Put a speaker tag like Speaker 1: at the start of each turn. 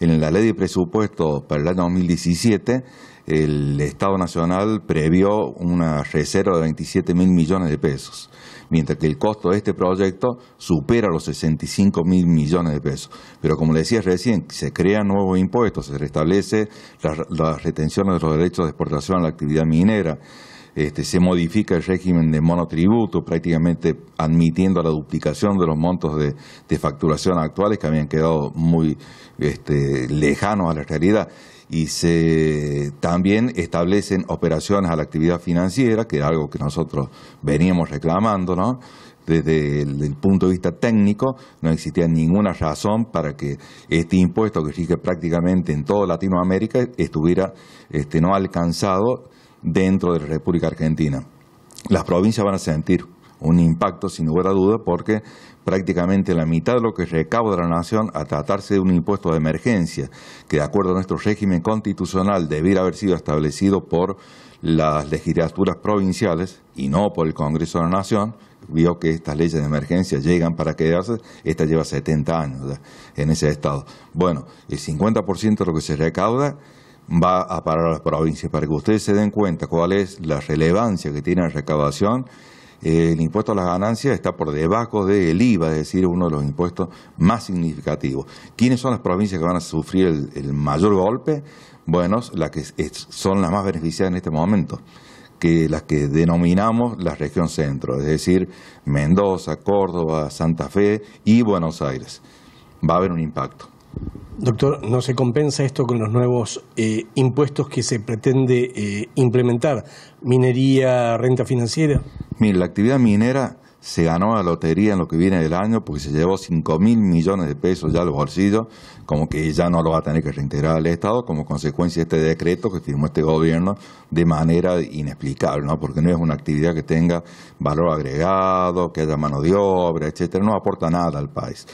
Speaker 1: En la ley de presupuesto para el año 2017, el Estado Nacional previó una reserva de 27 mil millones de pesos, mientras que el costo de este proyecto supera los 65 mil millones de pesos. Pero como le decía recién, se crean nuevos impuestos, se restablece las la retenciones de los derechos de exportación a la actividad minera, este, se modifica el régimen de monotributo, prácticamente admitiendo la duplicación de los montos de, facturación actuales que habían quedado muy este, lejanos a la realidad y se también establecen operaciones a la actividad financiera, que es algo que nosotros veníamos reclamando, ¿no? Desde el, punto de vista técnico no existía ninguna razón para que este impuesto que existe prácticamente en toda Latinoamérica estuviera este, no alcanzado dentro de la República Argentina. Las provincias van a sentir un impacto sin lugar a duda porque prácticamente la mitad de lo que recauda la nación a tratarse de un impuesto de emergencia que de acuerdo a nuestro régimen constitucional debiera haber sido establecido por las legislaturas provinciales y no por el Congreso de la Nación, vio que estas leyes de emergencia llegan para quedarse, esta lleva 70 años en ese estado. Bueno, el 50% de lo que se recauda va a parar a las provincias. Para que ustedes se den cuenta cuál es la relevancia que tiene la recaudación, eh, el impuesto a las ganancias está por debajo del IVA, es decir, uno de los impuestos más significativos. ¿Quiénes son las provincias que van a sufrir el, mayor golpe? Bueno, las que son las más beneficiadas en este momento que las que denominamos la región centro, es decir, Mendoza, Córdoba, Santa Fe y Buenos Aires. Va a haber un impacto. Doctor, ¿no se compensa esto con los nuevos eh, impuestos que se pretende eh, implementar? ¿Minería, renta financiera? Mire, la actividad minera se ganó la lotería en lo que viene del año porque se llevó 5 mil millones de pesos ya al bolsillo, como que ya no lo va a tener que reintegrar al Estado como consecuencia de este decreto que firmó este gobierno de manera inexplicable, ¿no? porque no es una actividad que tenga valor agregado, que haya mano de obra, etcétera, no aporta nada al país.